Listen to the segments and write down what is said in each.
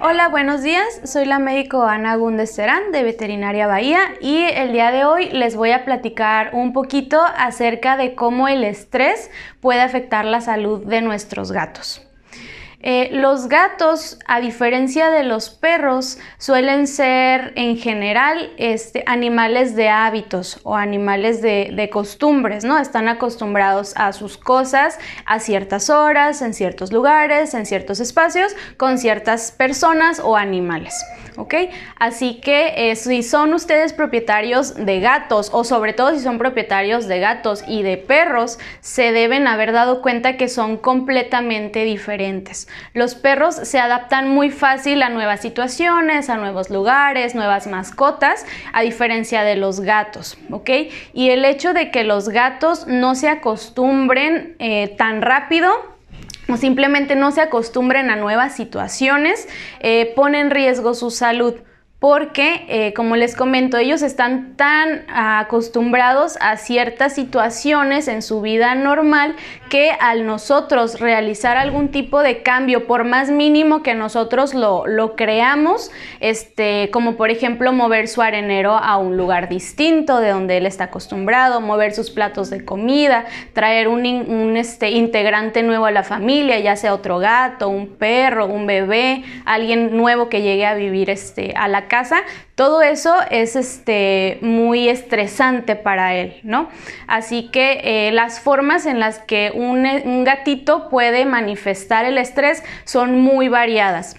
Hola, buenos días. Soy la médico Ana Gunde Serán de Veterinaria Bahía y el día de hoy les voy a platicar un poquito acerca de cómo el estrés puede afectar la salud de nuestros gatos. Eh, los gatos, a diferencia de los perros, suelen ser en general este, animales de hábitos o animales de, de costumbres, ¿no? Están acostumbrados a sus cosas a ciertas horas, en ciertos lugares, en ciertos espacios, con ciertas personas o animales. ¿ok? Así que eh, si son ustedes propietarios de gatos o sobre todo si son propietarios de gatos y de perros, se deben haber dado cuenta que son completamente diferentes. Los perros se adaptan muy fácil a nuevas situaciones, a nuevos lugares, nuevas mascotas, a diferencia de los gatos, ¿ok? Y el hecho de que los gatos no se acostumbren eh, tan rápido o simplemente no se acostumbren a nuevas situaciones, eh, ponen pone en riesgo su salud porque, eh, como les comento, ellos están tan acostumbrados a ciertas situaciones en su vida normal que al nosotros realizar algún tipo de cambio, por más mínimo que nosotros lo, creamos, este, como por ejemplo mover su arenero a un lugar distinto de donde él está acostumbrado, mover sus platos de comida, traer un, este, integrante nuevo a la familia, ya sea otro gato, un perro, un bebé, alguien nuevo que llegue a vivir este, a la casa casa, todo eso es este, muy estresante para él, ¿no? Así que eh, las formas en las que un gatito puede manifestar el estrés son muy variadas.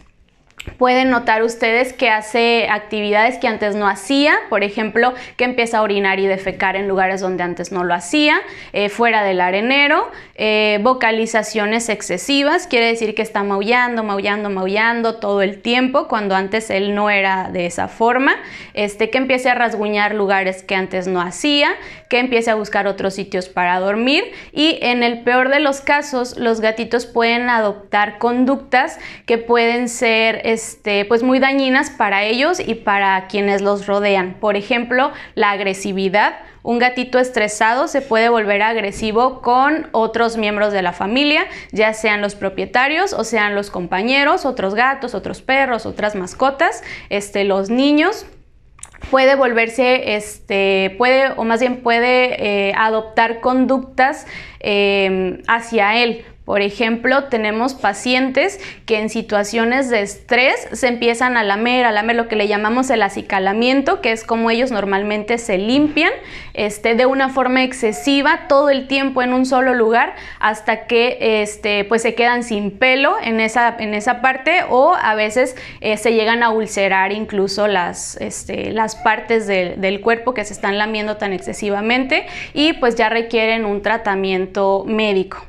Pueden notar ustedes que hace actividades que antes no hacía, por ejemplo, que empieza a orinar y defecar en lugares donde antes no lo hacía, eh, fuera del arenero, eh, vocalizaciones excesivas, quiere decir que está maullando, maullando, maullando todo el tiempo, cuando antes él no era de esa forma, este, que empiece a rasguñar lugares que antes no hacía, que empiece a buscar otros sitios para dormir y en el peor de los casos los gatitos pueden adoptar conductas que pueden ser este, pues muy dañinas para ellos y para quienes los rodean. Por ejemplo, la agresividad. Un gatito estresado se puede volver agresivo con otros miembros de la familia, ya sean los propietarios o sean los compañeros, otros gatos, otros perros, otras mascotas, este, los niños puede volverse, este, puede, o más bien puede eh, adoptar conductas eh, hacia él. Por ejemplo, tenemos pacientes que en situaciones de estrés se empiezan a lamer, a lamer lo que le llamamos el acicalamiento, que es como ellos normalmente se limpian este, de una forma excesiva todo el tiempo en un solo lugar hasta que este, pues se quedan sin pelo en esa, parte o a veces eh, se llegan a ulcerar incluso las, este, partes del cuerpo que se están lamiendo tan excesivamente y pues ya requieren un tratamiento médico.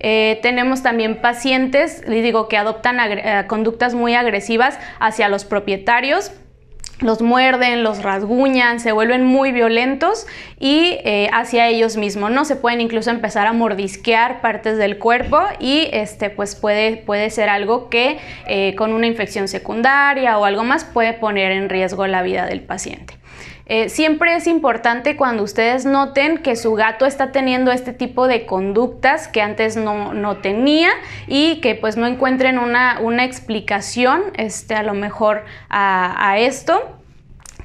Eh, tenemos también pacientes, digo, que adoptan eh, conductas muy agresivas hacia los propietarios los muerden, los rasguñan, se vuelven muy violentos y eh, hacia ellos mismos, ¿no? Se pueden incluso empezar a mordisquear partes del cuerpo y este, pues, puede, ser algo que con una infección secundaria o algo más puede poner en riesgo la vida del paciente. Eh, siempre es importante cuando ustedes noten que su gato está teniendo este tipo de conductas que antes no, tenía y que pues no encuentren una, explicación este, a lo mejor a esto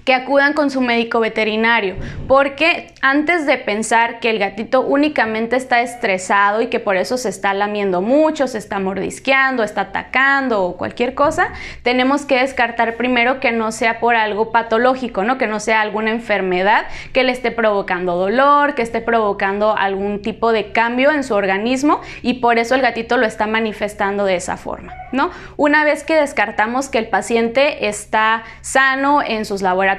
que acudan con su médico veterinario, porque antes de pensar que el gatito únicamente está estresado y que por eso se está lamiendo mucho, se está mordisqueando, está atacando o cualquier cosa, tenemos que descartar primero que no sea por algo patológico, ¿no? Que no sea alguna enfermedad que le esté provocando dolor, que esté provocando algún tipo de cambio en su organismo y por eso el gatito lo está manifestando de esa forma, ¿no? Una vez que descartamos que el paciente está sano en sus laboratorios,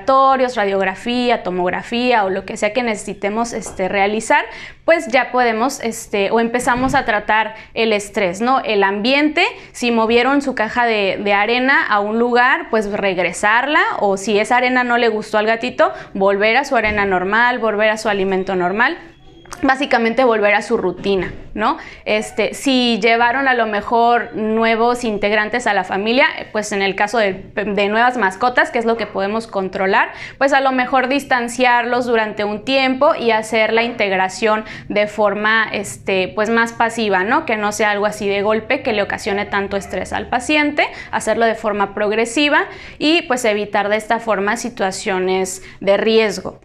radiografía, tomografía o lo que sea que necesitemos este, realizar, pues ya podemos este, o empezamos a tratar el estrés, ¿no? El ambiente, si movieron su caja de, de arena a un lugar, pues regresarla o si esa arena no le gustó al gatito, volver a su arena normal, volver a su alimento normal básicamente volver a su rutina, ¿no? Este, si llevaron a lo mejor nuevos integrantes a la familia, pues en el caso de, de, nuevas mascotas, que es lo que podemos controlar, pues a lo mejor distanciarlos durante un tiempo y hacer la integración de forma, este, pues más pasiva, ¿no? Que no sea algo así de golpe que le ocasione tanto estrés al paciente, hacerlo de forma progresiva y pues evitar de esta forma situaciones de riesgo.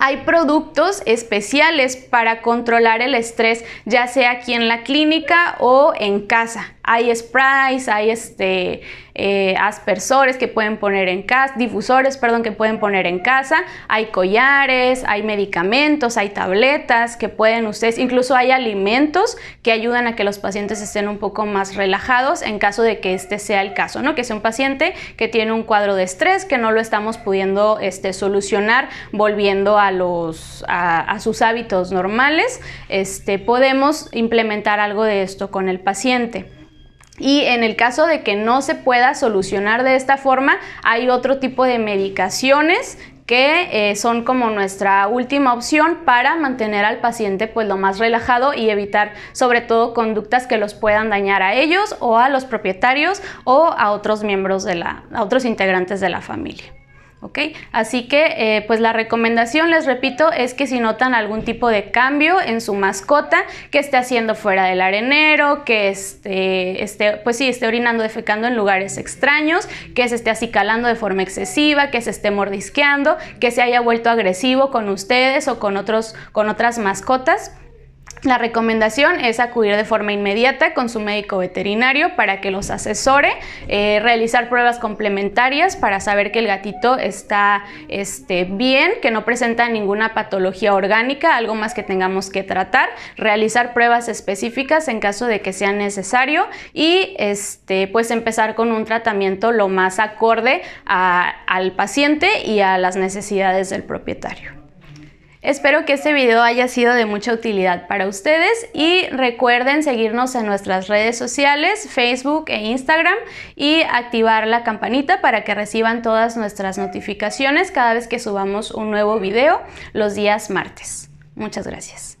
Hay productos especiales para controlar el estrés, ya sea aquí en la clínica o en casa. Hay sprays, hay este, eh, aspersores que pueden poner en casa, difusores, perdón, que pueden poner en casa. Hay collares, hay medicamentos, hay tabletas que pueden ustedes, incluso hay alimentos que ayudan a que los pacientes estén un poco más relajados en caso de que este sea el caso, ¿no? Que sea un paciente que tiene un cuadro de estrés que no lo estamos pudiendo este, solucionar volviendo a a, sus hábitos normales, este, podemos implementar algo de esto con el paciente. Y en el caso de que no se pueda solucionar de esta forma, hay otro tipo de medicaciones que eh, son como nuestra última opción para mantener al paciente pues lo más relajado y evitar sobre todo conductas que los puedan dañar a ellos o a los propietarios o a otros miembros de la, a otros integrantes de la familia. Así que eh, pues la recomendación, les repito, es que si notan algún tipo de cambio en su mascota, que esté haciendo fuera del arenero, que esté, esté pues sí, orinando, defecando en lugares extraños, que se esté acicalando de forma excesiva, que se esté mordisqueando, que se haya vuelto agresivo con ustedes o con, otros, con otras mascotas. La recomendación es acudir de forma inmediata con su médico veterinario para que los asesore, eh, realizar pruebas complementarias para saber que el gatito está este, bien, que no presenta ninguna patología orgánica, algo más que tengamos que tratar, realizar pruebas específicas en caso de que sea necesario y este, pues empezar con un tratamiento lo más acorde al paciente y a las necesidades del propietario. Espero que este video haya sido de mucha utilidad para ustedes y recuerden seguirnos en nuestras redes sociales, Facebook e Instagram y activar la campanita para que reciban todas nuestras notificaciones cada vez que subamos un nuevo video los días martes. Muchas gracias.